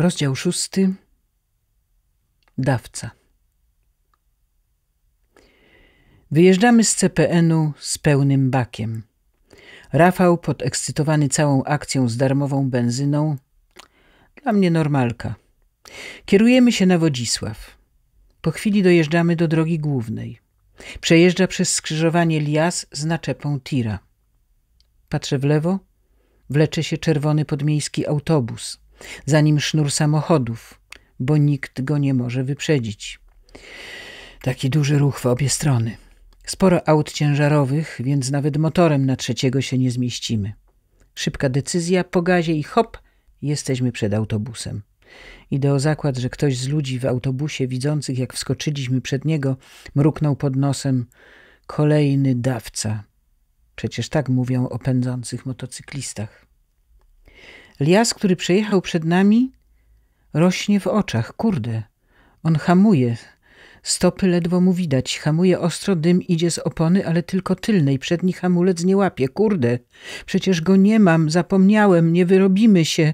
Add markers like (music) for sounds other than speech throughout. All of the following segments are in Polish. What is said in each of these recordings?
Rozdział szósty. Dawca. Wyjeżdżamy z CPN-u z pełnym bakiem. Rafał, podekscytowany całą akcją z darmową benzyną, dla mnie normalka. Kierujemy się na Wodzisław. Po chwili dojeżdżamy do drogi głównej. Przejeżdża przez skrzyżowanie Lias z naczepą tira. Patrzę w lewo, wlecze się czerwony podmiejski autobus – za nim sznur samochodów, bo nikt go nie może wyprzedzić. Taki duży ruch w obie strony. Sporo aut ciężarowych, więc nawet motorem na trzeciego się nie zmieścimy. Szybka decyzja, po gazie i hop, jesteśmy przed autobusem. Idę o zakład, że ktoś z ludzi w autobusie, widzących jak wskoczyliśmy przed niego, mruknął pod nosem kolejny dawca. Przecież tak mówią o pędzących motocyklistach. Lias, który przejechał przed nami, rośnie w oczach. Kurde, on hamuje. Stopy ledwo mu widać. Hamuje ostro, dym idzie z opony, ale tylko tylnej. Przedni hamulec nie łapie. Kurde, przecież go nie mam. Zapomniałem, nie wyrobimy się.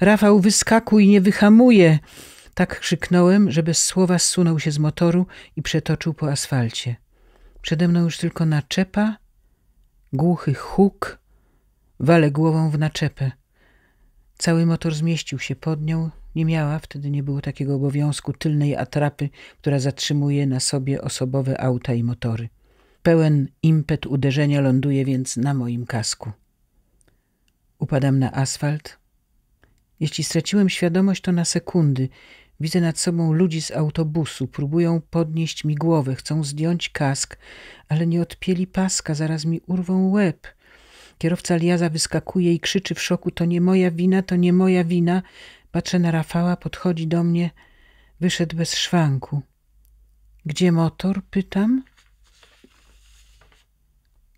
Rafał, wyskakuj, nie wyhamuje. Tak krzyknąłem, że bez słowa zsunął się z motoru i przetoczył po asfalcie. Przede mną już tylko naczepa, głuchy huk, Wale głową w naczepę. Cały motor zmieścił się pod nią, nie miała wtedy nie było takiego obowiązku tylnej atrapy, która zatrzymuje na sobie osobowe auta i motory. Pełen impet uderzenia ląduje więc na moim kasku. Upadam na asfalt. Jeśli straciłem świadomość, to na sekundy. Widzę nad sobą ludzi z autobusu, próbują podnieść mi głowę, chcą zdjąć kask, ale nie odpieli paska, zaraz mi urwą łeb. Kierowca Liaza wyskakuje i krzyczy w szoku: To nie moja wina, to nie moja wina. Patrzę na Rafała, podchodzi do mnie. Wyszedł bez szwanku. Gdzie motor? pytam.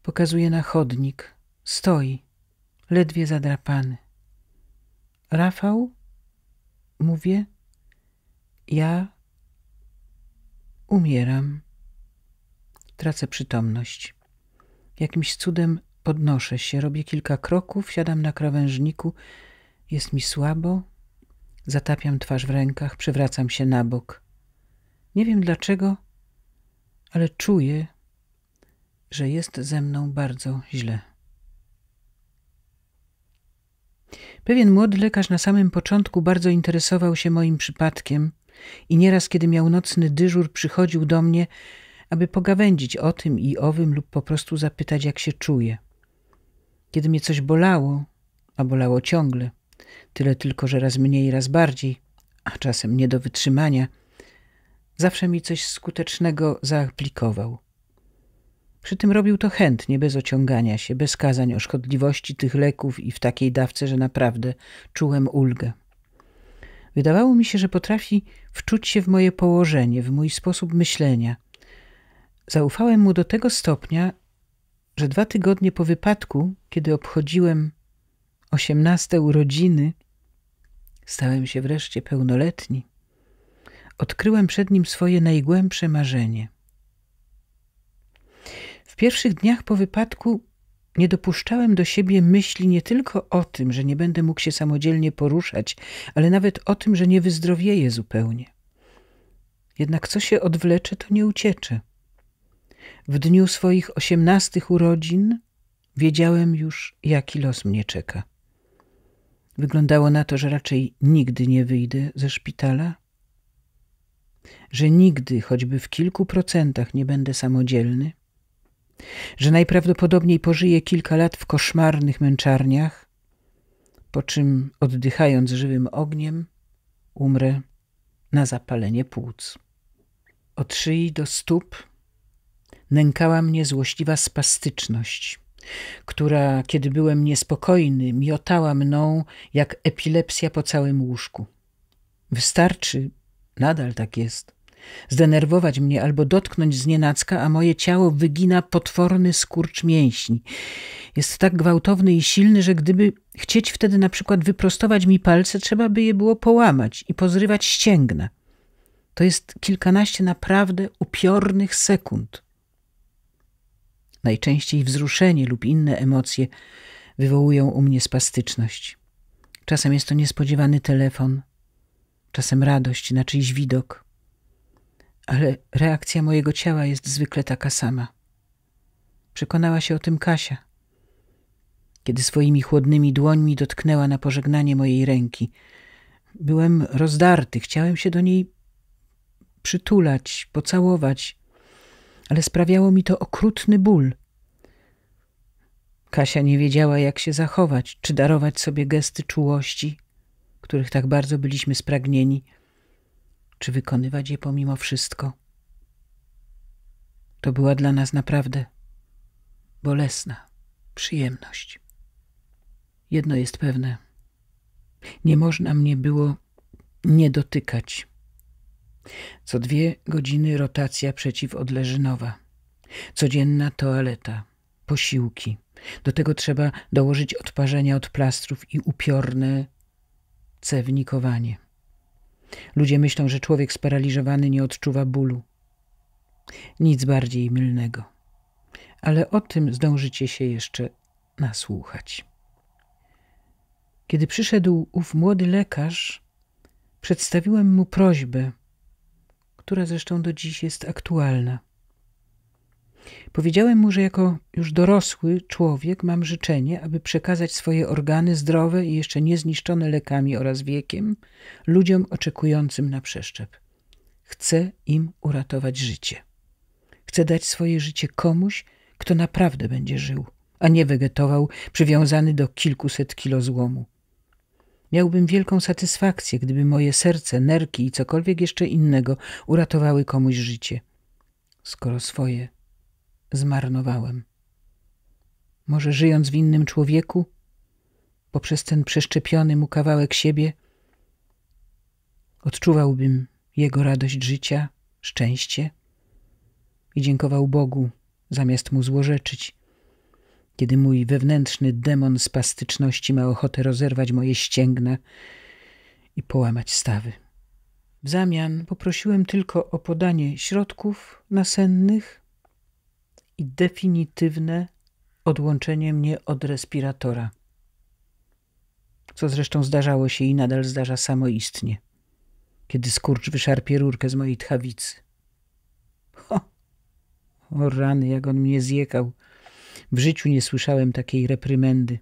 Pokazuje na chodnik. Stoi, ledwie zadrapany. Rafał? Mówię. Ja umieram. Tracę przytomność. Jakimś cudem Podnoszę się, robię kilka kroków, siadam na krawężniku. Jest mi słabo. Zatapiam twarz w rękach, przewracam się na bok. Nie wiem dlaczego, ale czuję, że jest ze mną bardzo źle. Pewien młody lekarz na samym początku bardzo interesował się moim przypadkiem i nieraz, kiedy miał nocny dyżur, przychodził do mnie, aby pogawędzić o tym i owym lub po prostu zapytać, jak się czuję. Kiedy mnie coś bolało, a bolało ciągle, tyle tylko, że raz mniej, raz bardziej, a czasem nie do wytrzymania, zawsze mi coś skutecznego zaaplikował. Przy tym robił to chętnie, bez ociągania się, bez kazań o szkodliwości tych leków i w takiej dawce, że naprawdę czułem ulgę. Wydawało mi się, że potrafi wczuć się w moje położenie, w mój sposób myślenia. Zaufałem mu do tego stopnia, że dwa tygodnie po wypadku, kiedy obchodziłem osiemnaste urodziny, stałem się wreszcie pełnoletni. Odkryłem przed nim swoje najgłębsze marzenie. W pierwszych dniach po wypadku nie dopuszczałem do siebie myśli nie tylko o tym, że nie będę mógł się samodzielnie poruszać, ale nawet o tym, że nie wyzdrowieję zupełnie. Jednak co się odwlecze, to nie uciecze w dniu swoich osiemnastych urodzin wiedziałem już, jaki los mnie czeka. Wyglądało na to, że raczej nigdy nie wyjdę ze szpitala, że nigdy, choćby w kilku procentach, nie będę samodzielny, że najprawdopodobniej pożyję kilka lat w koszmarnych męczarniach, po czym, oddychając żywym ogniem, umrę na zapalenie płuc. Od szyi do stóp nękała mnie złośliwa spastyczność, która, kiedy byłem niespokojny, miotała mną jak epilepsja po całym łóżku. Wystarczy, nadal tak jest, zdenerwować mnie albo dotknąć znienacka, a moje ciało wygina potworny skurcz mięśni. Jest tak gwałtowny i silny, że gdyby chcieć wtedy na przykład wyprostować mi palce, trzeba by je było połamać i pozrywać ścięgna. To jest kilkanaście naprawdę upiornych sekund. Najczęściej wzruszenie lub inne emocje wywołują u mnie spastyczność. Czasem jest to niespodziewany telefon, czasem radość na czyjś widok, ale reakcja mojego ciała jest zwykle taka sama. Przekonała się o tym Kasia, kiedy swoimi chłodnymi dłońmi dotknęła na pożegnanie mojej ręki. Byłem rozdarty, chciałem się do niej przytulać, pocałować, ale sprawiało mi to okrutny ból. Kasia nie wiedziała, jak się zachować, czy darować sobie gesty czułości, których tak bardzo byliśmy spragnieni, czy wykonywać je pomimo wszystko. To była dla nas naprawdę bolesna przyjemność. Jedno jest pewne: nie można mnie było nie dotykać. Co dwie godziny rotacja przeciwodleżynowa. Codzienna toaleta, posiłki. Do tego trzeba dołożyć odparzenia od plastrów i upiorne cewnikowanie. Ludzie myślą, że człowiek sparaliżowany nie odczuwa bólu. Nic bardziej mylnego. Ale o tym zdążycie się jeszcze nasłuchać. Kiedy przyszedł ów młody lekarz, przedstawiłem mu prośbę, która zresztą do dziś jest aktualna. Powiedziałem mu, że jako już dorosły człowiek mam życzenie, aby przekazać swoje organy zdrowe i jeszcze niezniszczone lekami oraz wiekiem ludziom oczekującym na przeszczep. Chcę im uratować życie. Chcę dać swoje życie komuś, kto naprawdę będzie żył, a nie wegetował, przywiązany do kilkuset kilo złomu. Miałbym wielką satysfakcję, gdyby moje serce, nerki i cokolwiek jeszcze innego uratowały komuś życie, skoro swoje zmarnowałem. Może żyjąc w innym człowieku, poprzez ten przeszczepiony mu kawałek siebie, odczuwałbym jego radość życia, szczęście i dziękował Bogu, zamiast mu złorzeczyć kiedy mój wewnętrzny demon spastyczności ma ochotę rozerwać moje ścięgna i połamać stawy. W zamian poprosiłem tylko o podanie środków nasennych i definitywne odłączenie mnie od respiratora, co zresztą zdarzało się i nadal zdarza samoistnie, kiedy skurcz wyszarpie rurkę z mojej tchawicy. Ho! O rany, jak on mnie zjekał – w życiu nie słyszałem takiej reprymendy.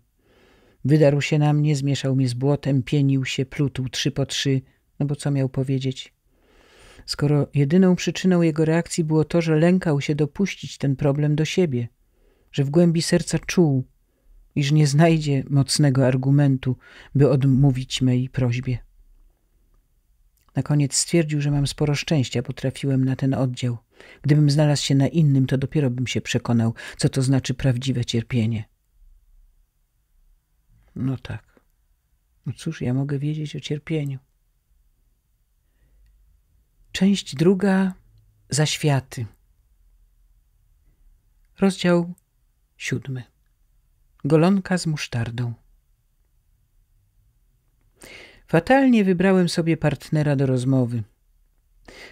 Wydarł się na mnie, zmieszał mnie z błotem, pienił się, plutł trzy po trzy, no bo co miał powiedzieć? Skoro jedyną przyczyną jego reakcji było to, że lękał się dopuścić ten problem do siebie, że w głębi serca czuł, iż nie znajdzie mocnego argumentu, by odmówić mej prośbie. Na koniec stwierdził, że mam sporo szczęścia, bo trafiłem na ten oddział. Gdybym znalazł się na innym, to dopiero bym się przekonał, co to znaczy prawdziwe cierpienie. No tak. No cóż, ja mogę wiedzieć o cierpieniu. Część druga zaświaty. Rozdział siódmy. Golonka z musztardą. Fatalnie wybrałem sobie partnera do rozmowy.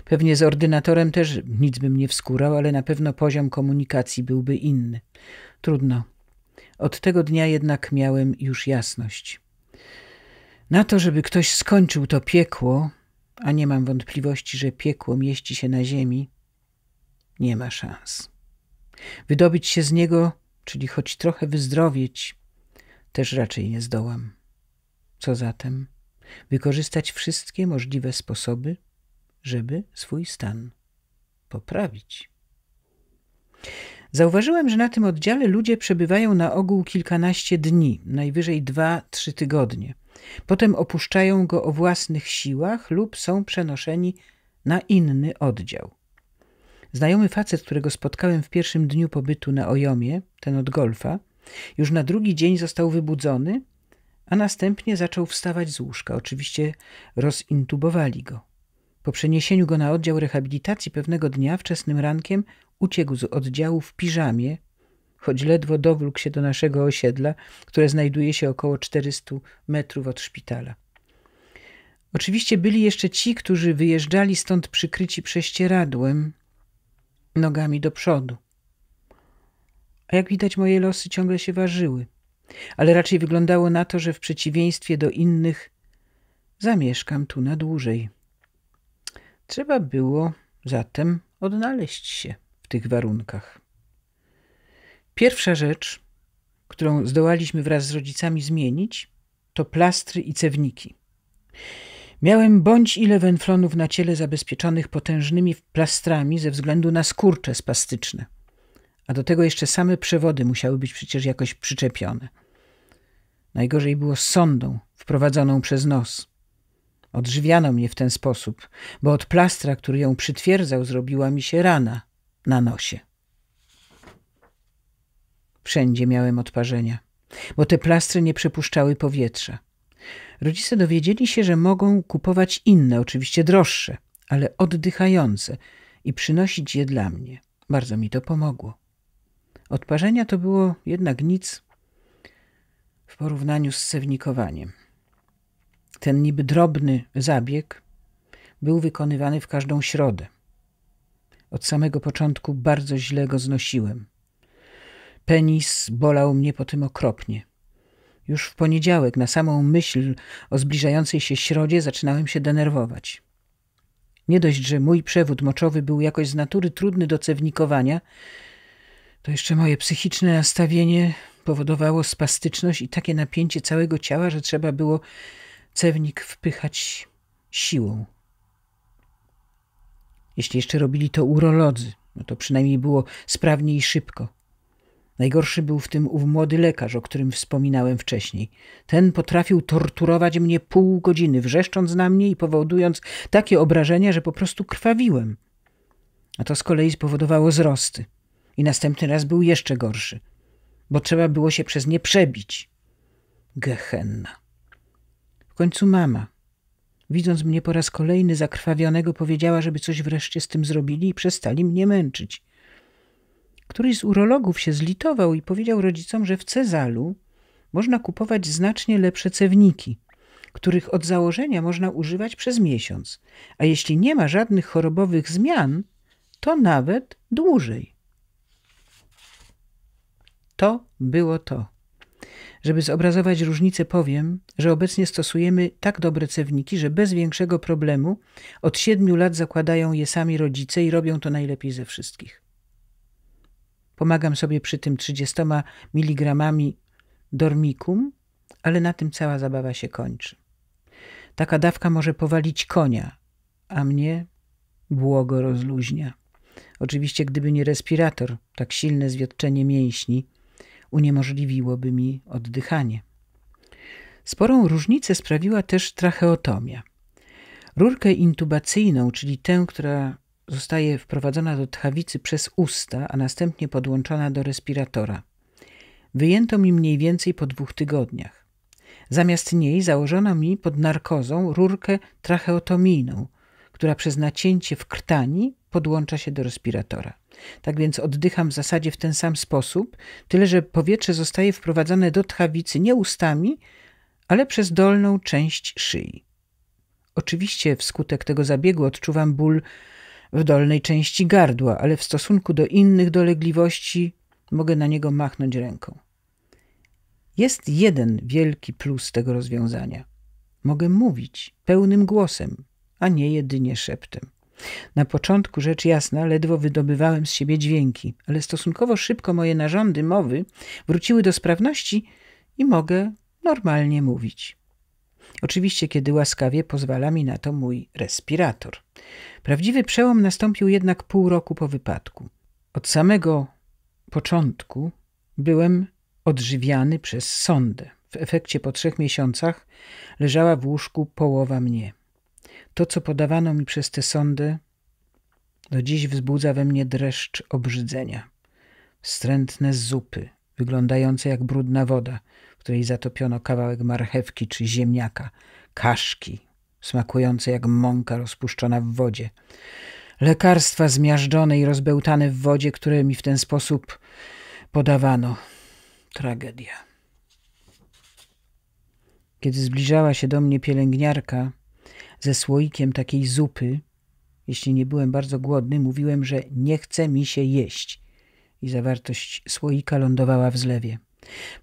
Pewnie z ordynatorem też nic bym nie wskurał, ale na pewno poziom komunikacji byłby inny. Trudno. Od tego dnia jednak miałem już jasność. Na to, żeby ktoś skończył to piekło, a nie mam wątpliwości, że piekło mieści się na ziemi, nie ma szans. Wydobyć się z niego, czyli choć trochę wyzdrowieć, też raczej nie zdołam. Co zatem? wykorzystać wszystkie możliwe sposoby, żeby swój stan poprawić. Zauważyłem, że na tym oddziale ludzie przebywają na ogół kilkanaście dni, najwyżej dwa, trzy tygodnie. Potem opuszczają go o własnych siłach lub są przenoszeni na inny oddział. Znajomy facet, którego spotkałem w pierwszym dniu pobytu na Ojomie, ten od golfa, już na drugi dzień został wybudzony a następnie zaczął wstawać z łóżka. Oczywiście rozintubowali go. Po przeniesieniu go na oddział rehabilitacji pewnego dnia wczesnym rankiem uciekł z oddziału w piżamie, choć ledwo dowlókł się do naszego osiedla, które znajduje się około 400 metrów od szpitala. Oczywiście byli jeszcze ci, którzy wyjeżdżali stąd przykryci prześcieradłem, nogami do przodu. A jak widać, moje losy ciągle się ważyły ale raczej wyglądało na to, że w przeciwieństwie do innych zamieszkam tu na dłużej. Trzeba było zatem odnaleźć się w tych warunkach. Pierwsza rzecz, którą zdołaliśmy wraz z rodzicami zmienić, to plastry i cewniki. Miałem bądź ile wenflonów na ciele zabezpieczonych potężnymi plastrami ze względu na skurcze spastyczne a do tego jeszcze same przewody musiały być przecież jakoś przyczepione. Najgorzej było z sondą wprowadzoną przez nos. Odżywiano mnie w ten sposób, bo od plastra, który ją przytwierdzał, zrobiła mi się rana na nosie. Wszędzie miałem odparzenia, bo te plastry nie przepuszczały powietrza. Rodzice dowiedzieli się, że mogą kupować inne, oczywiście droższe, ale oddychające i przynosić je dla mnie. Bardzo mi to pomogło. Odparzenia to było jednak nic w porównaniu z cewnikowaniem. Ten niby drobny zabieg był wykonywany w każdą środę. Od samego początku bardzo źle go znosiłem. Penis bolał mnie po tym okropnie. Już w poniedziałek, na samą myśl o zbliżającej się środzie, zaczynałem się denerwować. Nie dość, że mój przewód moczowy był jakoś z natury trudny do cewnikowania, to jeszcze moje psychiczne nastawienie powodowało spastyczność i takie napięcie całego ciała, że trzeba było cewnik wpychać siłą. Jeśli jeszcze robili to urolodzy, no to przynajmniej było sprawnie i szybko. Najgorszy był w tym ów młody lekarz, o którym wspominałem wcześniej. Ten potrafił torturować mnie pół godziny, wrzeszcząc na mnie i powodując takie obrażenia, że po prostu krwawiłem. A to z kolei spowodowało wzrosty. I następny raz był jeszcze gorszy, bo trzeba było się przez nie przebić. Gehenna. W końcu mama, widząc mnie po raz kolejny zakrwawionego, powiedziała, żeby coś wreszcie z tym zrobili i przestali mnie męczyć. Któryś z urologów się zlitował i powiedział rodzicom, że w Cezalu można kupować znacznie lepsze cewniki, których od założenia można używać przez miesiąc, a jeśli nie ma żadnych chorobowych zmian, to nawet dłużej. To było to. Żeby zobrazować różnicę, powiem, że obecnie stosujemy tak dobre cewniki, że bez większego problemu od siedmiu lat zakładają je sami rodzice i robią to najlepiej ze wszystkich. Pomagam sobie przy tym 30 mg dormicum, ale na tym cała zabawa się kończy. Taka dawka może powalić konia, a mnie błogo rozluźnia. Oczywiście, gdyby nie respirator, tak silne zwiotczenie mięśni – uniemożliwiłoby mi oddychanie. Sporą różnicę sprawiła też tracheotomia. Rurkę intubacyjną, czyli tę, która zostaje wprowadzona do tchawicy przez usta, a następnie podłączona do respiratora. Wyjęto mi mniej więcej po dwóch tygodniach. Zamiast niej założono mi pod narkozą rurkę tracheotomijną, która przez nacięcie w krtani podłącza się do respiratora. Tak więc oddycham w zasadzie w ten sam sposób, tyle że powietrze zostaje wprowadzane do tchawicy nie ustami, ale przez dolną część szyi. Oczywiście wskutek tego zabiegu odczuwam ból w dolnej części gardła, ale w stosunku do innych dolegliwości mogę na niego machnąć ręką. Jest jeden wielki plus tego rozwiązania. Mogę mówić pełnym głosem, a nie jedynie szeptem. Na początku, rzecz jasna, ledwo wydobywałem z siebie dźwięki, ale stosunkowo szybko moje narządy mowy wróciły do sprawności i mogę normalnie mówić. Oczywiście, kiedy łaskawie pozwala mi na to mój respirator. Prawdziwy przełom nastąpił jednak pół roku po wypadku. Od samego początku byłem odżywiany przez sondę. W efekcie po trzech miesiącach leżała w łóżku połowa mnie. To, co podawano mi przez te sądy, do dziś wzbudza we mnie dreszcz obrzydzenia. Wstrętne zupy, wyglądające jak brudna woda, w której zatopiono kawałek marchewki czy ziemniaka, kaszki, smakujące jak mąka rozpuszczona w wodzie, lekarstwa zmiażdżone i rozbełtane w wodzie, które mi w ten sposób podawano. Tragedia. Kiedy zbliżała się do mnie pielęgniarka, ze słoikiem takiej zupy. Jeśli nie byłem bardzo głodny, mówiłem, że nie chce mi się jeść. I zawartość słoika lądowała w zlewie.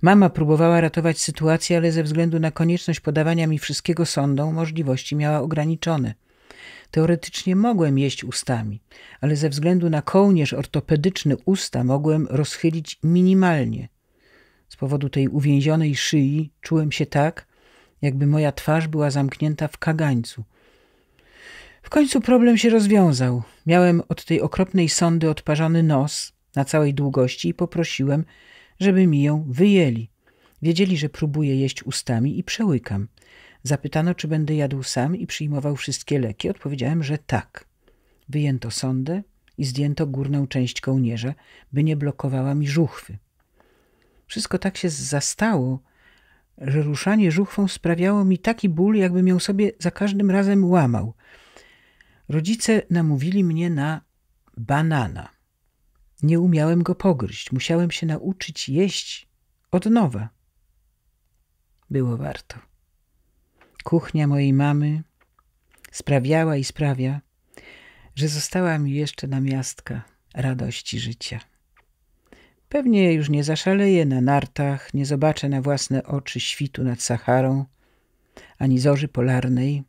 Mama próbowała ratować sytuację, ale ze względu na konieczność podawania mi wszystkiego sądom, możliwości miała ograniczone. Teoretycznie mogłem jeść ustami, ale ze względu na kołnierz ortopedyczny usta mogłem rozchylić minimalnie. Z powodu tej uwięzionej szyi czułem się tak, jakby moja twarz była zamknięta w kagańcu. W końcu problem się rozwiązał. Miałem od tej okropnej sondy odparzany nos na całej długości i poprosiłem, żeby mi ją wyjęli. Wiedzieli, że próbuję jeść ustami i przełykam. Zapytano, czy będę jadł sam i przyjmował wszystkie leki. Odpowiedziałem, że tak. Wyjęto sondę i zdjęto górną część kołnierza, by nie blokowała mi żuchwy. Wszystko tak się zastało, że ruszanie żuchwą sprawiało mi taki ból, jakbym ją sobie za każdym razem łamał. Rodzice namówili mnie na banana. Nie umiałem go pogryźć, musiałem się nauczyć jeść od nowa. Było warto. Kuchnia mojej mamy sprawiała i sprawia, że została mi jeszcze namiastka radości życia. Pewnie już nie zaszaleję na nartach, nie zobaczę na własne oczy świtu nad Saharą, ani zorzy polarnej,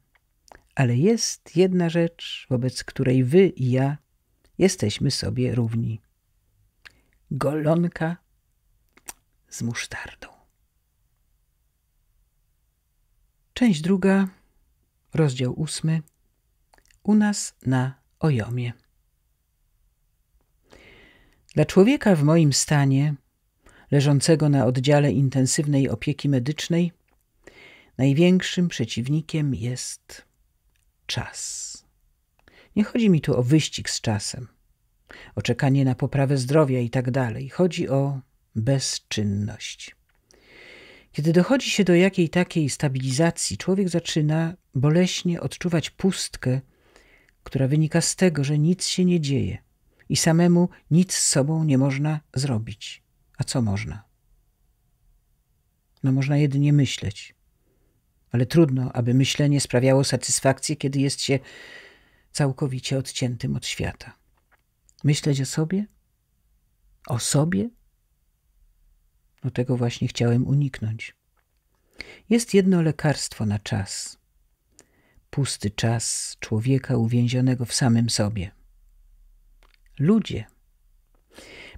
ale jest jedna rzecz, wobec której wy i ja jesteśmy sobie równi. Golonka z musztardą. Część druga, rozdział ósmy. U nas na Ojomie. Dla człowieka w moim stanie, leżącego na oddziale intensywnej opieki medycznej, największym przeciwnikiem jest czas. Nie chodzi mi tu o wyścig z czasem, o czekanie na poprawę zdrowia i tak dalej. Chodzi o bezczynność. Kiedy dochodzi się do jakiej takiej stabilizacji, człowiek zaczyna boleśnie odczuwać pustkę, która wynika z tego, że nic się nie dzieje – i samemu nic z sobą nie można zrobić. A co można? No, można jedynie myśleć. Ale trudno, aby myślenie sprawiało satysfakcję, kiedy jest się całkowicie odciętym od świata. Myśleć o sobie? O sobie? No tego właśnie chciałem uniknąć. Jest jedno lekarstwo na czas. Pusty czas człowieka uwięzionego w samym sobie ludzie.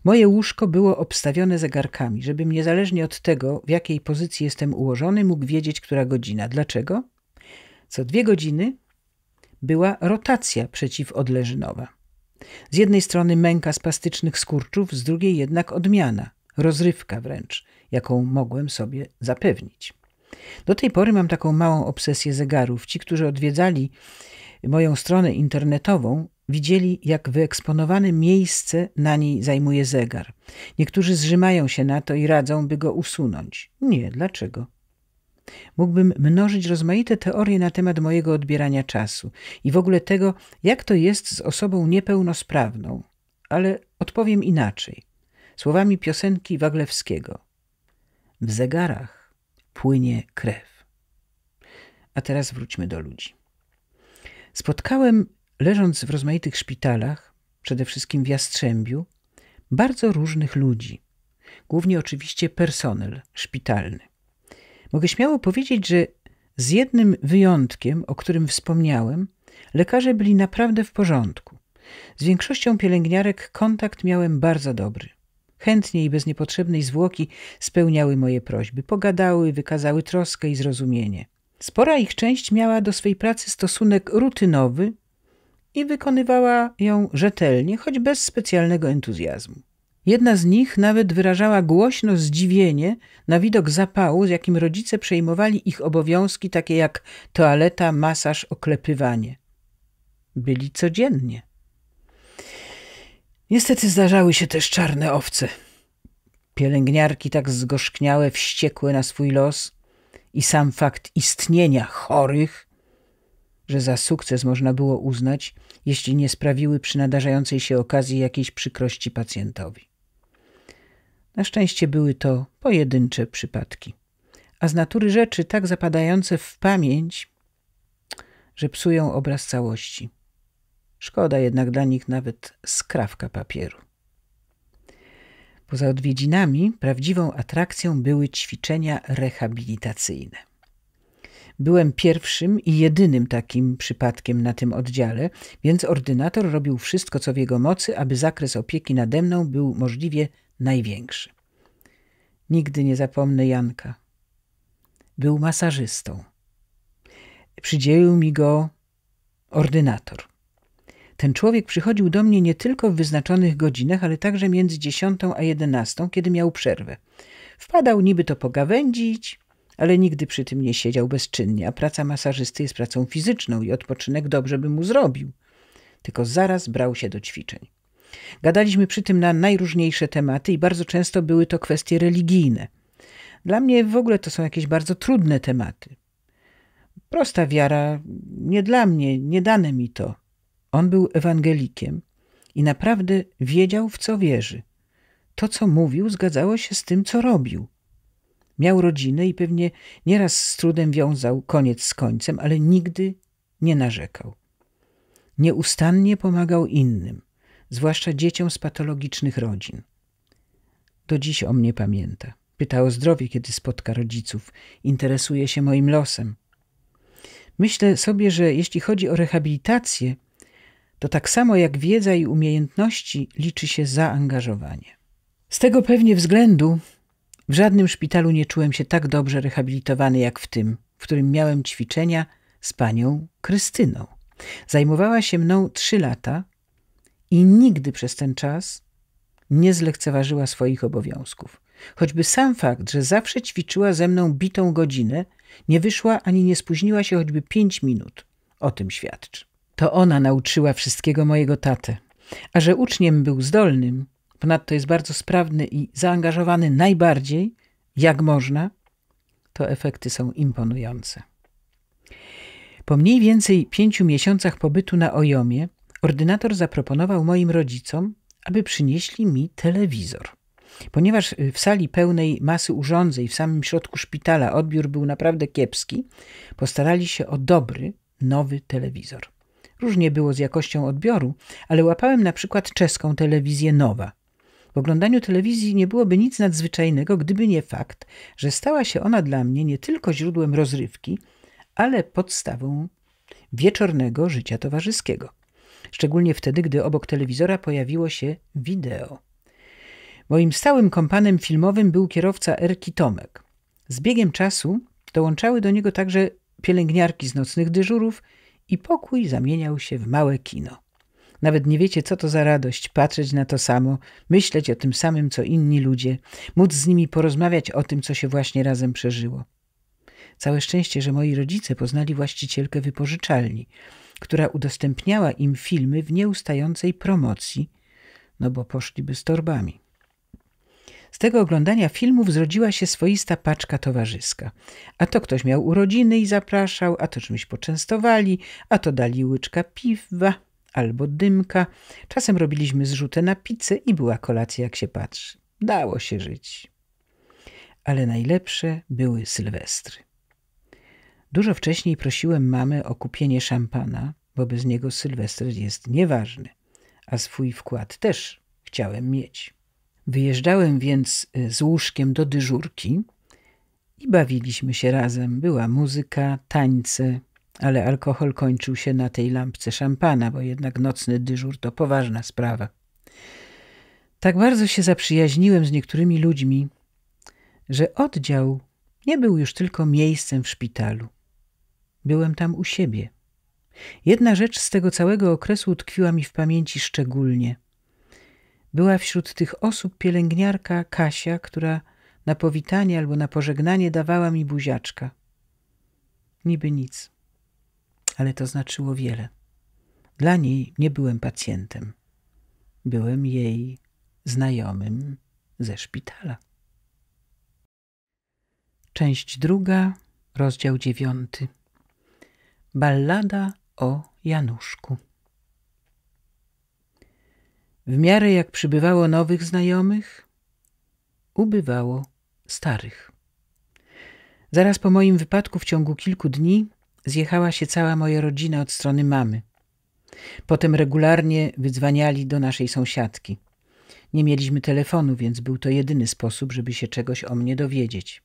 Moje łóżko było obstawione zegarkami, żebym niezależnie od tego, w jakiej pozycji jestem ułożony, mógł wiedzieć, która godzina. Dlaczego? Co dwie godziny była rotacja przeciwodleżynowa. Z jednej strony męka spastycznych skurczów, z drugiej jednak odmiana, rozrywka wręcz, jaką mogłem sobie zapewnić. Do tej pory mam taką małą obsesję zegarów. Ci, którzy odwiedzali moją stronę internetową, Widzieli, jak wyeksponowane miejsce na niej zajmuje zegar. Niektórzy zrzymają się na to i radzą, by go usunąć. Nie, dlaczego? Mógłbym mnożyć rozmaite teorie na temat mojego odbierania czasu i w ogóle tego, jak to jest z osobą niepełnosprawną, ale odpowiem inaczej, słowami piosenki Waglewskiego. W zegarach płynie krew. A teraz wróćmy do ludzi. Spotkałem leżąc w rozmaitych szpitalach, przede wszystkim w Jastrzębiu, bardzo różnych ludzi, głównie oczywiście personel szpitalny. Mogę śmiało powiedzieć, że z jednym wyjątkiem, o którym wspomniałem, lekarze byli naprawdę w porządku. Z większością pielęgniarek kontakt miałem bardzo dobry. Chętnie i bez niepotrzebnej zwłoki spełniały moje prośby, pogadały, wykazały troskę i zrozumienie. Spora ich część miała do swej pracy stosunek rutynowy i wykonywała ją rzetelnie, choć bez specjalnego entuzjazmu. Jedna z nich nawet wyrażała głośno zdziwienie na widok zapału, z jakim rodzice przejmowali ich obowiązki, takie jak toaleta, masaż, oklepywanie. Byli codziennie. Niestety zdarzały się też czarne owce. Pielęgniarki tak zgorzkniałe, wściekłe na swój los i sam fakt istnienia chorych że za sukces można było uznać, jeśli nie sprawiły przy nadarzającej się okazji jakiejś przykrości pacjentowi. Na szczęście były to pojedyncze przypadki, a z natury rzeczy tak zapadające w pamięć, że psują obraz całości. Szkoda jednak dla nich nawet skrawka papieru. Poza odwiedzinami prawdziwą atrakcją były ćwiczenia rehabilitacyjne. Byłem pierwszym i jedynym takim przypadkiem na tym oddziale, więc ordynator robił wszystko, co w jego mocy, aby zakres opieki nade mną był możliwie największy. Nigdy nie zapomnę Janka. Był masażystą. Przydzielił mi go ordynator. Ten człowiek przychodził do mnie nie tylko w wyznaczonych godzinach, ale także między 10 a 11, kiedy miał przerwę. Wpadał niby to pogawędzić, ale nigdy przy tym nie siedział bezczynnie, a praca masażysty jest pracą fizyczną i odpoczynek dobrze by mu zrobił. Tylko zaraz brał się do ćwiczeń. Gadaliśmy przy tym na najróżniejsze tematy i bardzo często były to kwestie religijne. Dla mnie w ogóle to są jakieś bardzo trudne tematy. Prosta wiara nie dla mnie, nie dane mi to. On był ewangelikiem i naprawdę wiedział, w co wierzy. To, co mówił, zgadzało się z tym, co robił. Miał rodzinę i pewnie nieraz z trudem wiązał koniec z końcem, ale nigdy nie narzekał. Nieustannie pomagał innym, zwłaszcza dzieciom z patologicznych rodzin. Do dziś o mnie pamięta. Pyta o zdrowie, kiedy spotka rodziców. Interesuje się moim losem. Myślę sobie, że jeśli chodzi o rehabilitację, to tak samo jak wiedza i umiejętności liczy się zaangażowanie. Z tego pewnie względu w żadnym szpitalu nie czułem się tak dobrze rehabilitowany jak w tym, w którym miałem ćwiczenia z panią Krystyną. Zajmowała się mną trzy lata i nigdy przez ten czas nie zlekceważyła swoich obowiązków. Choćby sam fakt, że zawsze ćwiczyła ze mną bitą godzinę, nie wyszła ani nie spóźniła się choćby pięć minut, o tym świadczy. To ona nauczyła wszystkiego mojego tatę, a że uczniem był zdolnym, Ponadto jest bardzo sprawny i zaangażowany najbardziej, jak można, to efekty są imponujące. Po mniej więcej pięciu miesiącach pobytu na Ojomie, ordynator zaproponował moim rodzicom, aby przynieśli mi telewizor. Ponieważ y, w sali pełnej masy urządzeń w samym środku szpitala odbiór był naprawdę kiepski, postarali się o dobry, nowy telewizor. Różnie było z jakością odbioru, ale łapałem na przykład czeską telewizję Nowa, w oglądaniu telewizji nie byłoby nic nadzwyczajnego, gdyby nie fakt, że stała się ona dla mnie nie tylko źródłem rozrywki, ale podstawą wieczornego życia towarzyskiego. Szczególnie wtedy, gdy obok telewizora pojawiło się wideo. Moim stałym kompanem filmowym był kierowca Erki Tomek. Z biegiem czasu dołączały do niego także pielęgniarki z nocnych dyżurów i pokój zamieniał się w małe kino. Nawet nie wiecie, co to za radość patrzeć na to samo, myśleć o tym samym, co inni ludzie, móc z nimi porozmawiać o tym, co się właśnie razem przeżyło. Całe szczęście, że moi rodzice poznali właścicielkę wypożyczalni, która udostępniała im filmy w nieustającej promocji, no bo poszliby z torbami. Z tego oglądania filmów zrodziła się swoista paczka towarzyska. A to ktoś miał urodziny i zapraszał, a to czymś poczęstowali, a to dali łyczka piwa albo dymka. Czasem robiliśmy zrzutę na pizzę i była kolacja, jak się patrzy. Dało się żyć. Ale najlepsze były sylwestry. Dużo wcześniej prosiłem mamę o kupienie szampana, bo bez niego sylwester jest nieważny, a swój wkład też chciałem mieć. Wyjeżdżałem więc y, z łóżkiem do dyżurki i bawiliśmy się razem. Była muzyka, tańce, ale alkohol kończył się na tej lampce szampana, bo jednak nocny dyżur to poważna sprawa. Tak bardzo się zaprzyjaźniłem z niektórymi ludźmi, że oddział nie był już tylko miejscem w szpitalu. Byłem tam u siebie. Jedna rzecz z tego całego okresu utkwiła mi w pamięci szczególnie. Była wśród tych osób pielęgniarka Kasia, która na powitanie albo na pożegnanie dawała mi buziaczka. Niby nic ale to znaczyło wiele. Dla niej nie byłem pacjentem. Byłem jej znajomym ze szpitala. Część druga, rozdział dziewiąty. Ballada o Januszku. W miarę jak przybywało nowych znajomych, ubywało starych. Zaraz po moim wypadku w ciągu kilku dni zjechała się cała moja rodzina od strony mamy. Potem regularnie wydzwaniali do naszej sąsiadki. Nie mieliśmy telefonu, więc był to jedyny sposób, żeby się czegoś o mnie dowiedzieć.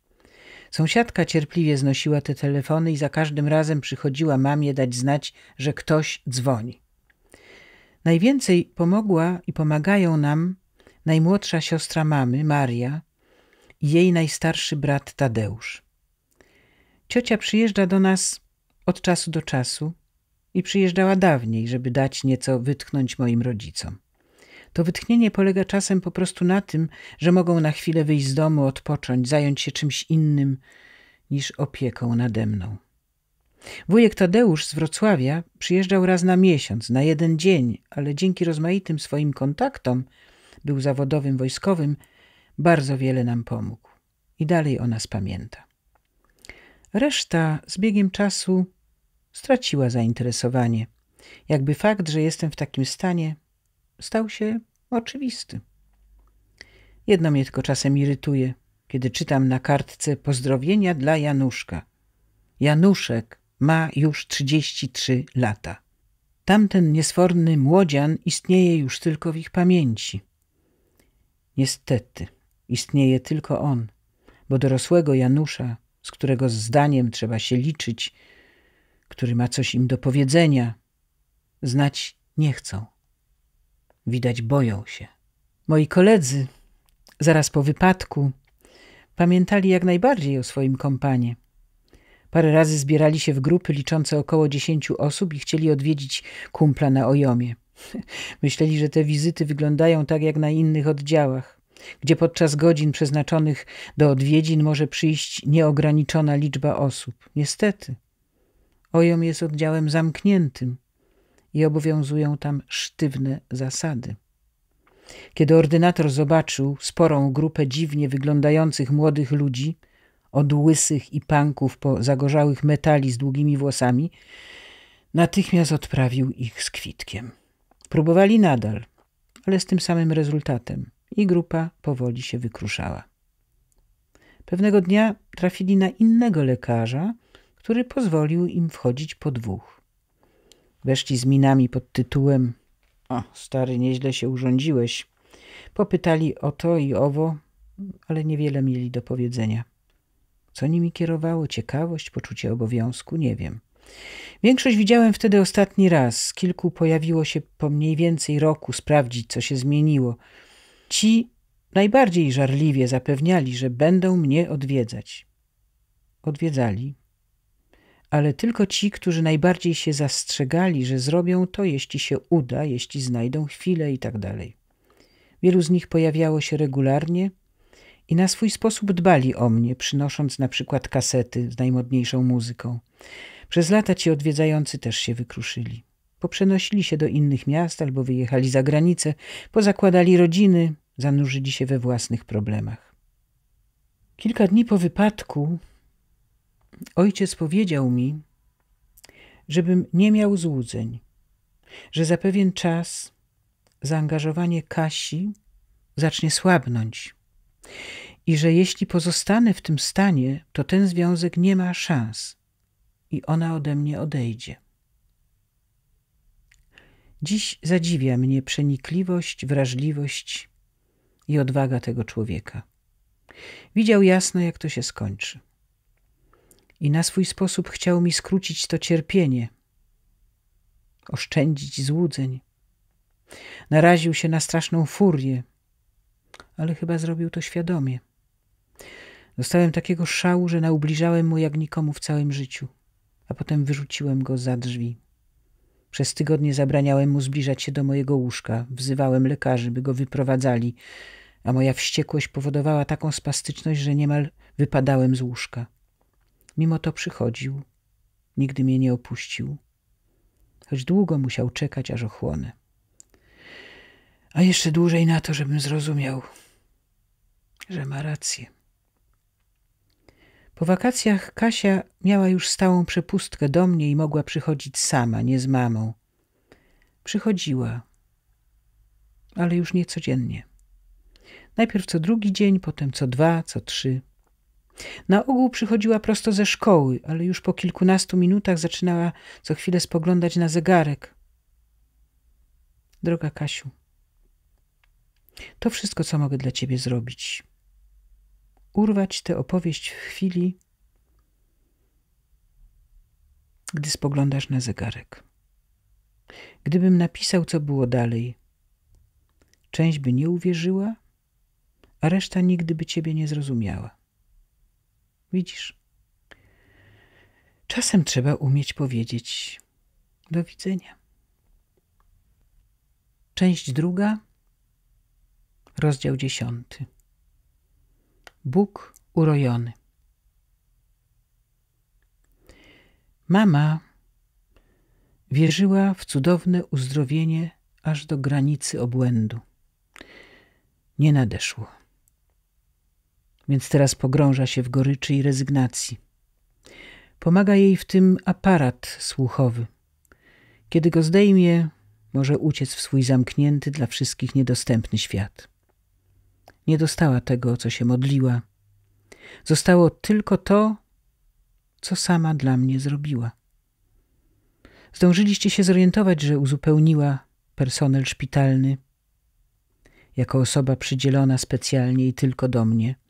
Sąsiadka cierpliwie znosiła te telefony i za każdym razem przychodziła mamie dać znać, że ktoś dzwoni. Najwięcej pomogła i pomagają nam najmłodsza siostra mamy, Maria, i jej najstarszy brat Tadeusz. Ciocia przyjeżdża do nas od czasu do czasu i przyjeżdżała dawniej, żeby dać nieco wytchnąć moim rodzicom. To wytchnienie polega czasem po prostu na tym, że mogą na chwilę wyjść z domu, odpocząć, zająć się czymś innym niż opieką nade mną. Wujek Tadeusz z Wrocławia przyjeżdżał raz na miesiąc, na jeden dzień, ale dzięki rozmaitym swoim kontaktom, był zawodowym wojskowym, bardzo wiele nam pomógł i dalej o nas pamięta. Reszta z biegiem czasu straciła zainteresowanie. Jakby fakt, że jestem w takim stanie, stał się oczywisty. Jedno mnie tylko czasem irytuje, kiedy czytam na kartce pozdrowienia dla Januszka. Januszek ma już 33 lata. Tamten niesforny młodzian istnieje już tylko w ich pamięci. Niestety, istnieje tylko on, bo dorosłego Janusza, z którego zdaniem trzeba się liczyć który ma coś im do powiedzenia, znać nie chcą. Widać, boją się. Moi koledzy, zaraz po wypadku, pamiętali jak najbardziej o swoim kompanie. Parę razy zbierali się w grupy liczące około dziesięciu osób i chcieli odwiedzić kumpla na Ojomie. (laughs) Myśleli, że te wizyty wyglądają tak jak na innych oddziałach, gdzie podczas godzin przeznaczonych do odwiedzin może przyjść nieograniczona liczba osób. Niestety, OJOM jest oddziałem zamkniętym i obowiązują tam sztywne zasady. Kiedy ordynator zobaczył sporą grupę dziwnie wyglądających młodych ludzi, od łysych i panków po zagorzałych metali z długimi włosami, natychmiast odprawił ich z kwitkiem. Próbowali nadal, ale z tym samym rezultatem i grupa powoli się wykruszała. Pewnego dnia trafili na innego lekarza, który pozwolił im wchodzić po dwóch. Weszli z minami pod tytułem O, stary, nieźle się urządziłeś. Popytali o to i owo, ale niewiele mieli do powiedzenia. Co nimi kierowało? Ciekawość, poczucie obowiązku? Nie wiem. Większość widziałem wtedy ostatni raz. Kilku pojawiło się po mniej więcej roku sprawdzić, co się zmieniło. Ci najbardziej żarliwie zapewniali, że będą mnie odwiedzać. Odwiedzali, ale tylko ci, którzy najbardziej się zastrzegali, że zrobią to, jeśli się uda, jeśli znajdą chwilę itd. Tak Wielu z nich pojawiało się regularnie i na swój sposób dbali o mnie, przynosząc na przykład kasety z najmodniejszą muzyką. Przez lata ci odwiedzający też się wykruszyli. Poprzenosili się do innych miast albo wyjechali za granicę, pozakładali rodziny, zanurzyli się we własnych problemach. Kilka dni po wypadku Ojciec powiedział mi, żebym nie miał złudzeń, że za pewien czas zaangażowanie Kasi zacznie słabnąć i że jeśli pozostanę w tym stanie, to ten związek nie ma szans i ona ode mnie odejdzie. Dziś zadziwia mnie przenikliwość, wrażliwość i odwaga tego człowieka. Widział jasno, jak to się skończy i na swój sposób chciał mi skrócić to cierpienie, oszczędzić złudzeń. Naraził się na straszną furię, ale chyba zrobił to świadomie. Dostałem takiego szału, że naubliżałem mu jak nikomu w całym życiu, a potem wyrzuciłem go za drzwi. Przez tygodnie zabraniałem mu zbliżać się do mojego łóżka, wzywałem lekarzy, by go wyprowadzali, a moja wściekłość powodowała taką spastyczność, że niemal wypadałem z łóżka. Mimo to przychodził, nigdy mnie nie opuścił, choć długo musiał czekać, aż ochłonę. A jeszcze dłużej na to, żebym zrozumiał, że ma rację. Po wakacjach Kasia miała już stałą przepustkę do mnie i mogła przychodzić sama, nie z mamą. Przychodziła, ale już nie codziennie. Najpierw co drugi dzień, potem co dwa, co trzy. Na ogół przychodziła prosto ze szkoły, ale już po kilkunastu minutach zaczynała co chwilę spoglądać na zegarek. Droga Kasiu, to wszystko, co mogę dla ciebie zrobić. Urwać tę opowieść w chwili, gdy spoglądasz na zegarek. Gdybym napisał, co było dalej, część by nie uwierzyła, a reszta nigdy by ciebie nie zrozumiała. Widzisz? Czasem trzeba umieć powiedzieć do widzenia. Część druga, rozdział dziesiąty. Bóg urojony. Mama wierzyła w cudowne uzdrowienie aż do granicy obłędu. Nie nadeszło więc teraz pogrąża się w goryczy i rezygnacji. Pomaga jej w tym aparat słuchowy. Kiedy go zdejmie, może uciec w swój zamknięty dla wszystkich niedostępny świat. Nie dostała tego, co się modliła. Zostało tylko to, co sama dla mnie zrobiła. Zdążyliście się zorientować, że uzupełniła personel szpitalny jako osoba przydzielona specjalnie i tylko do mnie –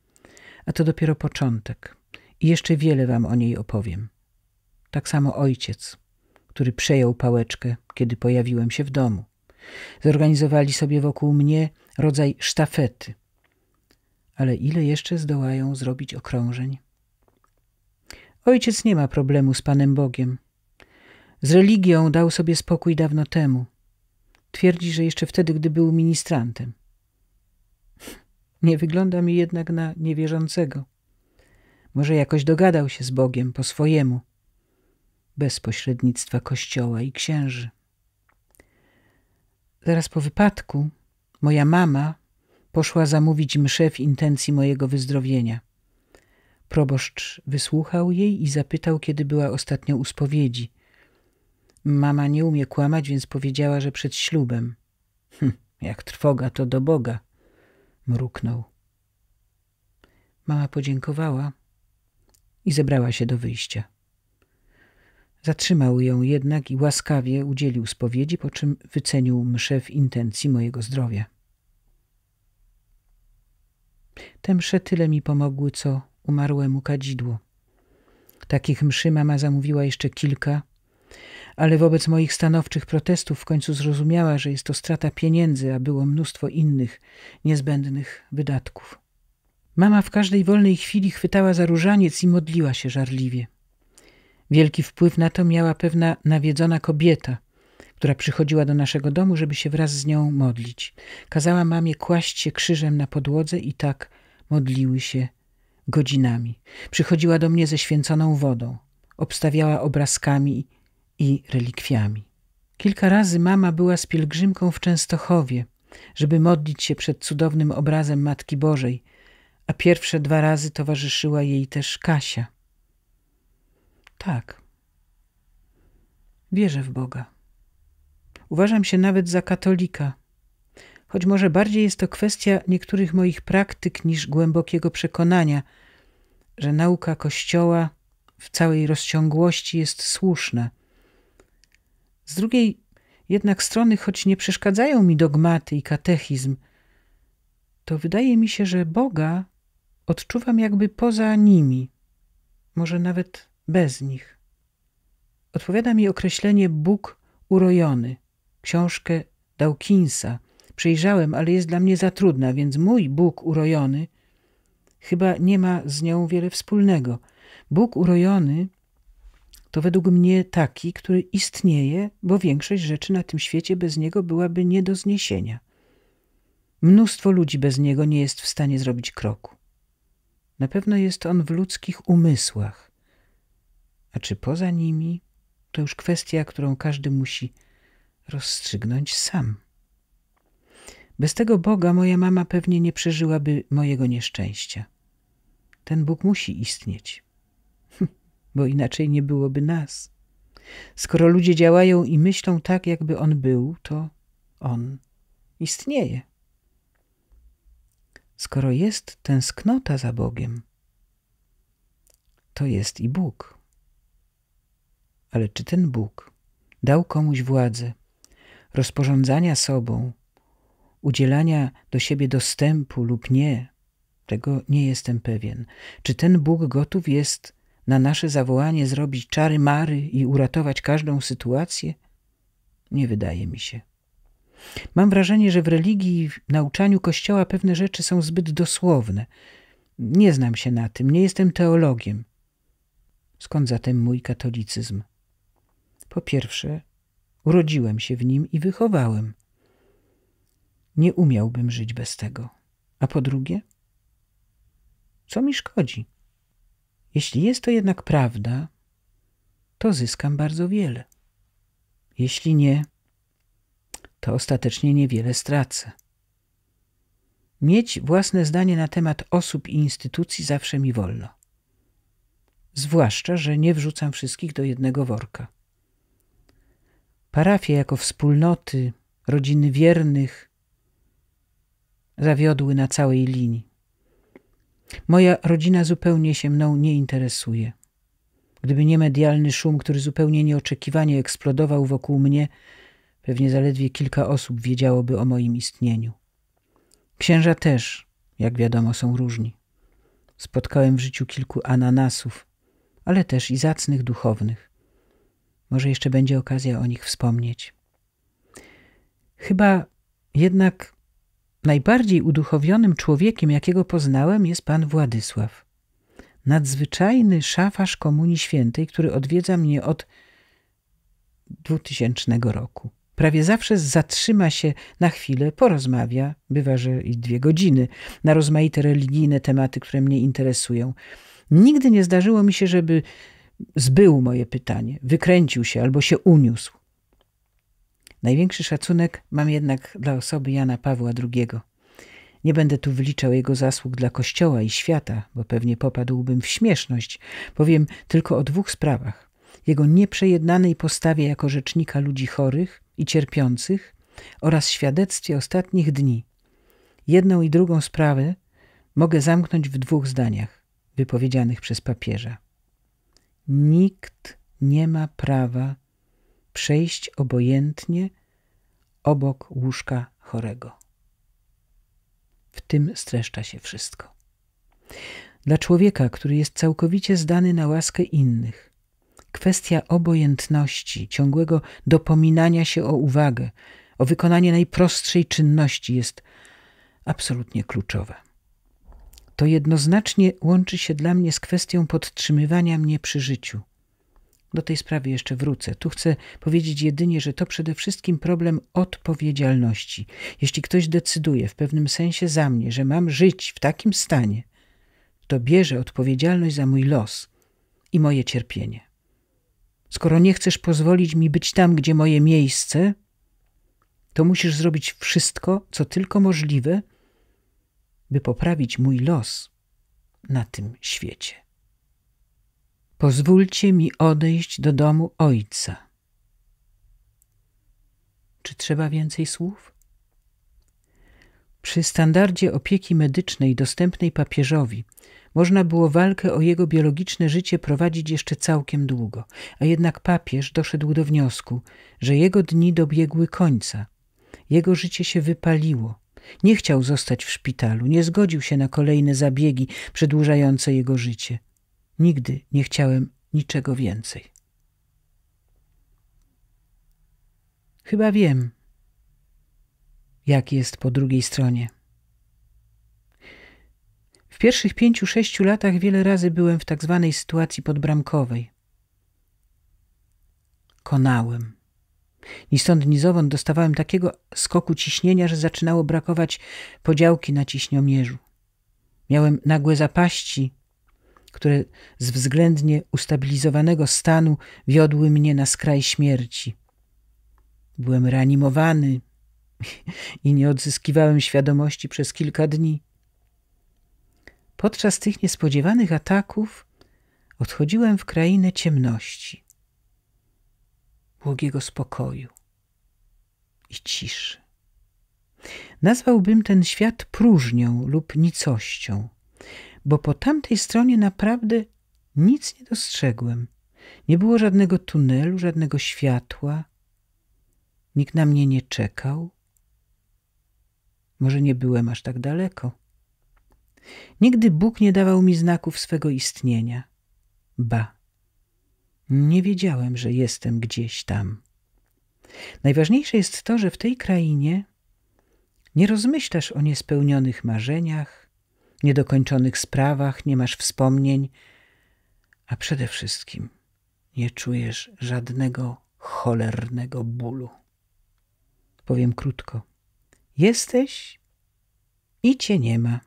a to dopiero początek. I jeszcze wiele wam o niej opowiem. Tak samo ojciec, który przejął pałeczkę, kiedy pojawiłem się w domu. Zorganizowali sobie wokół mnie rodzaj sztafety. Ale ile jeszcze zdołają zrobić okrążeń? Ojciec nie ma problemu z Panem Bogiem. Z religią dał sobie spokój dawno temu. Twierdzi, że jeszcze wtedy, gdy był ministrantem. Nie wygląda mi jednak na niewierzącego. Może jakoś dogadał się z Bogiem po swojemu, bez pośrednictwa kościoła i księży. Zaraz po wypadku moja mama poszła zamówić mszę w intencji mojego wyzdrowienia. Proboszcz wysłuchał jej i zapytał, kiedy była ostatnio u spowiedzi. Mama nie umie kłamać, więc powiedziała, że przed ślubem. Hm, jak trwoga, to do Boga mruknął. Mama podziękowała i zebrała się do wyjścia. Zatrzymał ją jednak i łaskawie udzielił spowiedzi, po czym wycenił mszę w intencji mojego zdrowia. Te msze tyle mi pomogły, co umarłemu kadzidło. Takich mszy mama zamówiła jeszcze kilka ale wobec moich stanowczych protestów w końcu zrozumiała, że jest to strata pieniędzy, a było mnóstwo innych niezbędnych wydatków. Mama w każdej wolnej chwili chwytała za różaniec i modliła się żarliwie. Wielki wpływ na to miała pewna nawiedzona kobieta, która przychodziła do naszego domu, żeby się wraz z nią modlić. Kazała mamie kłaść się krzyżem na podłodze i tak modliły się godzinami. Przychodziła do mnie ze święconą wodą, obstawiała obrazkami i relikwiami. Kilka razy mama była z pielgrzymką w Częstochowie, żeby modlić się przed cudownym obrazem Matki Bożej, a pierwsze dwa razy towarzyszyła jej też Kasia. Tak. Wierzę w Boga. Uważam się nawet za katolika, choć może bardziej jest to kwestia niektórych moich praktyk niż głębokiego przekonania, że nauka Kościoła w całej rozciągłości jest słuszna z drugiej jednak strony, choć nie przeszkadzają mi dogmaty i katechizm, to wydaje mi się, że Boga odczuwam jakby poza nimi, może nawet bez nich. Odpowiada mi określenie Bóg urojony, książkę Dawkinsa. Przejrzałem, ale jest dla mnie za trudna, więc mój Bóg urojony chyba nie ma z nią wiele wspólnego. Bóg urojony to według mnie taki, który istnieje, bo większość rzeczy na tym świecie bez niego byłaby nie do zniesienia. Mnóstwo ludzi bez niego nie jest w stanie zrobić kroku. Na pewno jest on w ludzkich umysłach. A czy poza nimi, to już kwestia, którą każdy musi rozstrzygnąć sam. Bez tego Boga moja mama pewnie nie przeżyłaby mojego nieszczęścia. Ten Bóg musi istnieć bo inaczej nie byłoby nas. Skoro ludzie działają i myślą tak, jakby on był, to on istnieje. Skoro jest tęsknota za Bogiem, to jest i Bóg. Ale czy ten Bóg dał komuś władzę rozporządzania sobą, udzielania do siebie dostępu lub nie, tego nie jestem pewien. Czy ten Bóg gotów jest na nasze zawołanie zrobić czary mary i uratować każdą sytuację? Nie wydaje mi się. Mam wrażenie, że w religii i w nauczaniu Kościoła pewne rzeczy są zbyt dosłowne. Nie znam się na tym, nie jestem teologiem. Skąd zatem mój katolicyzm? Po pierwsze, urodziłem się w nim i wychowałem. Nie umiałbym żyć bez tego. A po drugie, co mi szkodzi? Jeśli jest to jednak prawda, to zyskam bardzo wiele. Jeśli nie, to ostatecznie niewiele stracę. Mieć własne zdanie na temat osób i instytucji zawsze mi wolno. Zwłaszcza, że nie wrzucam wszystkich do jednego worka. Parafie jako wspólnoty, rodziny wiernych zawiodły na całej linii. Moja rodzina zupełnie się mną nie interesuje. Gdyby nie medialny szum, który zupełnie nieoczekiwanie eksplodował wokół mnie, pewnie zaledwie kilka osób wiedziałoby o moim istnieniu. Księża też, jak wiadomo, są różni. Spotkałem w życiu kilku ananasów, ale też i zacnych duchownych. Może jeszcze będzie okazja o nich wspomnieć. Chyba jednak Najbardziej uduchowionym człowiekiem, jakiego poznałem, jest pan Władysław. Nadzwyczajny szafarz Komunii Świętej, który odwiedza mnie od 2000 roku. Prawie zawsze zatrzyma się na chwilę, porozmawia, bywa, że i dwie godziny, na rozmaite religijne tematy, które mnie interesują. Nigdy nie zdarzyło mi się, żeby zbył moje pytanie, wykręcił się albo się uniósł. Największy szacunek mam jednak dla osoby Jana Pawła II. Nie będę tu wliczał jego zasług dla Kościoła i świata, bo pewnie popadłbym w śmieszność. Powiem tylko o dwóch sprawach: jego nieprzejednanej postawie jako rzecznika ludzi chorych i cierpiących oraz świadectwie ostatnich dni. Jedną i drugą sprawę mogę zamknąć w dwóch zdaniach wypowiedzianych przez papieża. Nikt nie ma prawa przejść obojętnie obok łóżka chorego. W tym streszcza się wszystko. Dla człowieka, który jest całkowicie zdany na łaskę innych, kwestia obojętności, ciągłego dopominania się o uwagę, o wykonanie najprostszej czynności jest absolutnie kluczowa. To jednoznacznie łączy się dla mnie z kwestią podtrzymywania mnie przy życiu – do tej sprawy jeszcze wrócę. Tu chcę powiedzieć jedynie, że to przede wszystkim problem odpowiedzialności. Jeśli ktoś decyduje w pewnym sensie za mnie, że mam żyć w takim stanie, to bierze odpowiedzialność za mój los i moje cierpienie. Skoro nie chcesz pozwolić mi być tam, gdzie moje miejsce, to musisz zrobić wszystko, co tylko możliwe, by poprawić mój los na tym świecie. Pozwólcie mi odejść do domu Ojca. Czy trzeba więcej słów? Przy standardzie opieki medycznej dostępnej papieżowi można było walkę o jego biologiczne życie prowadzić jeszcze całkiem długo, a jednak papież doszedł do wniosku, że jego dni dobiegły końca. Jego życie się wypaliło. Nie chciał zostać w szpitalu, nie zgodził się na kolejne zabiegi przedłużające jego życie. Nigdy nie chciałem niczego więcej. Chyba wiem, jak jest po drugiej stronie. W pierwszych pięciu, sześciu latach wiele razy byłem w tak zwanej sytuacji podbramkowej. Konałem. Ni stąd, ni zowąd dostawałem takiego skoku ciśnienia, że zaczynało brakować podziałki na ciśniomierzu. Miałem nagłe zapaści, które z względnie ustabilizowanego stanu wiodły mnie na skraj śmierci. Byłem reanimowany i nie odzyskiwałem świadomości przez kilka dni. Podczas tych niespodziewanych ataków odchodziłem w krainę ciemności, błogiego spokoju i ciszy. Nazwałbym ten świat próżnią lub nicością bo po tamtej stronie naprawdę nic nie dostrzegłem. Nie było żadnego tunelu, żadnego światła. Nikt na mnie nie czekał. Może nie byłem aż tak daleko. Nigdy Bóg nie dawał mi znaków swego istnienia. Ba, nie wiedziałem, że jestem gdzieś tam. Najważniejsze jest to, że w tej krainie nie rozmyślasz o niespełnionych marzeniach, niedokończonych sprawach, nie masz wspomnień, a przede wszystkim nie czujesz żadnego cholernego bólu. Powiem krótko. Jesteś i cię nie ma.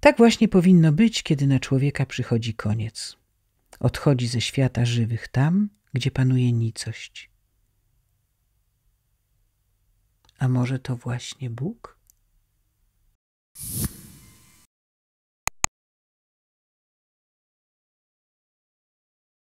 Tak właśnie powinno być, kiedy na człowieka przychodzi koniec. Odchodzi ze świata żywych tam, gdzie panuje nicość. A może to właśnie Bóg?